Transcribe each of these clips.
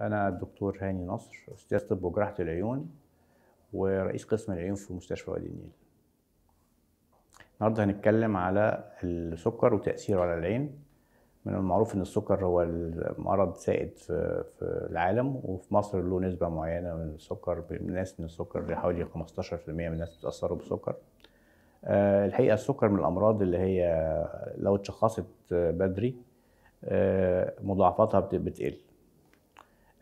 أنا الدكتور هاني نصر أستاذ طب وجراحة العيون ورئيس قسم العيون في مستشفى وادي النيل. النهارده هنتكلم على السكر وتأثيره على العين. من المعروف إن السكر هو المرض سائد في العالم وفي مصر له نسبة معينة من السكر الناس من السكر حوالي 15% من الناس بتأثروا بالسكر. آه، الحقيقة السكر من الأمراض اللي هي لو اتشخصت آه، بدري آه، مضاعفاتها بتقل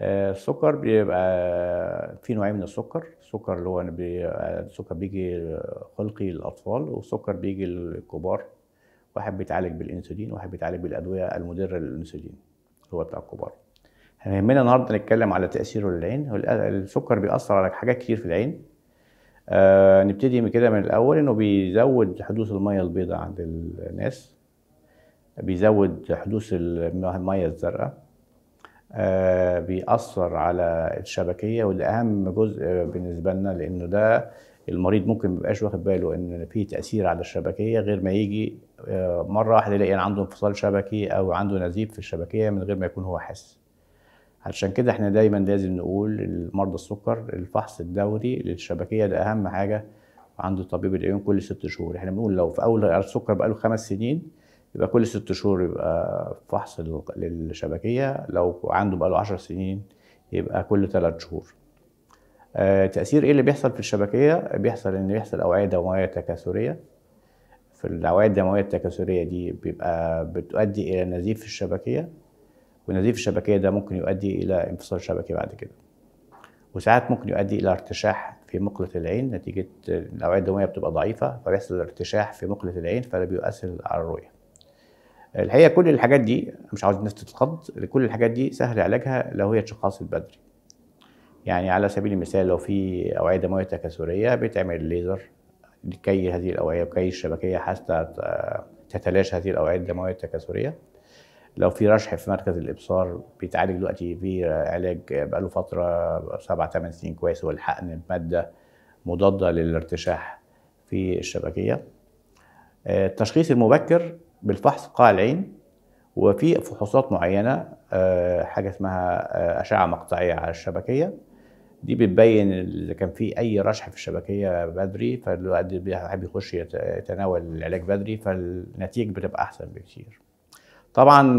آه، السكر بيبقى في نوعين من السكر السكر اللي هو آه، السكر بيجي خلقي للاطفال والسكر بيجي للكبار واحد بيتعالج بالانسولين واحد بيتعالج بالادويه المدره للانسولين اللي هو بتاع الكبار يهمنا النهارده نتكلم على تاثيره للعين السكر بيأثر على حاجات كتير في العين آه نبتدي من كده من الاول انه بيزود حدوث الميه البيضاء عند الناس بيزود حدوث الميه الزرقاء آه، بيأثر على الشبكيه وده اهم جزء بالنسبه لنا لانه ده المريض ممكن ميبقاش واخد باله ان في تاثير على الشبكيه غير ما يجي آه، مره واحده يلاقي يعني عنده انفصال شبكي او عنده نزيف في الشبكيه من غير ما يكون هو حاسس علشان كده احنا دايما لازم نقول لمرضى السكر الفحص الدوري للشبكيه ده اهم حاجه عند طبيب العيون كل ست شهور احنا بنقول لو في اول السكر بقاله خمس سنين يبقى كل ست شهور يبقى فحص للشبكيه لو عنده بقاله 10 سنين يبقى كل ثلاث شهور آه، تاثير ايه اللي بيحصل في الشبكيه بيحصل ان بيحصل اوعيه دمويه تكاثريه في الاوعيه الدمويه التكاثريه دي بيبقى بتؤدي الى نزيف في الشبكيه ونزيف الشبكيه ده ممكن يؤدي الى انفصال شبكي بعد كده وساعات ممكن يؤدي الى ارتشاح في مقله العين نتيجه الاوعيه الدمويه بتبقى ضعيفه فبيحصل ارتشاح في مقله العين فده بيؤثر على الرؤيه الحقيقه كل الحاجات دي مش عاوز الناس تتخض كل الحاجات دي سهل علاجها لو هي اتشخصت بدري يعني على سبيل المثال لو في اوعيه دمويه تكاثريه بتعمل ليزر لكي هذه الاوعيه وكي الشبكيه حتى تتلاشى هذه الاوعيه الدمويه التكاثريه لو في رشح في مركز الابصار بيتعالج دلوقتي في علاج بقاله فتره سبع ثمان سنين كويس هو الحقن بماده مضاده للارتشاح في الشبكيه آه، التشخيص المبكر بالفحص قاع العين وفي فحوصات معينه آه، حاجه اسمها آه، اشعه مقطعيه على الشبكيه دي بتبين اللي كان في اي رشح في الشبكيه بدري فالواحد بيحب يخش يتناول العلاج بدري فالنتيجه بتبقى احسن بكتير طبعا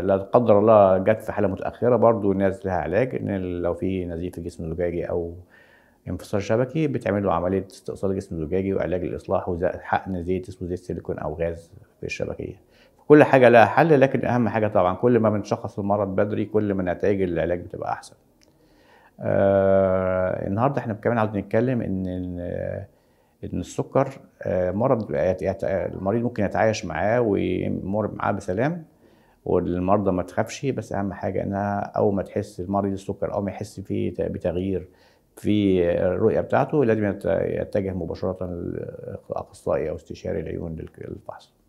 لا قدر الله جت في حاله متاخره برضو الناس لها علاج ان لو في نزيف في جسم زجاجي او انفصال شبكي بتعمل له عمليه استئصال جسم زجاجي وعلاج الاصلاح وحقن زيت اسمه زيت سيليكون او غاز في الشبكيه كل حاجه لها حل لكن اهم حاجه طبعا كل ما بنشخص المرض بدري كل ما نتائج العلاج بتبقى احسن آه النهارده احنا كمان عاوزين نتكلم ان ان السكر آه مرض المريض ممكن يتعايش معاه ويمر معاه بسلام والمرضى ما تخافش بس اهم حاجه انها اول ما تحس المريض السكر او ما يحس فيه بتغيير في الرؤيه بتاعته لازم يتجه مباشره لاخصائي او استشاري العيون للفحص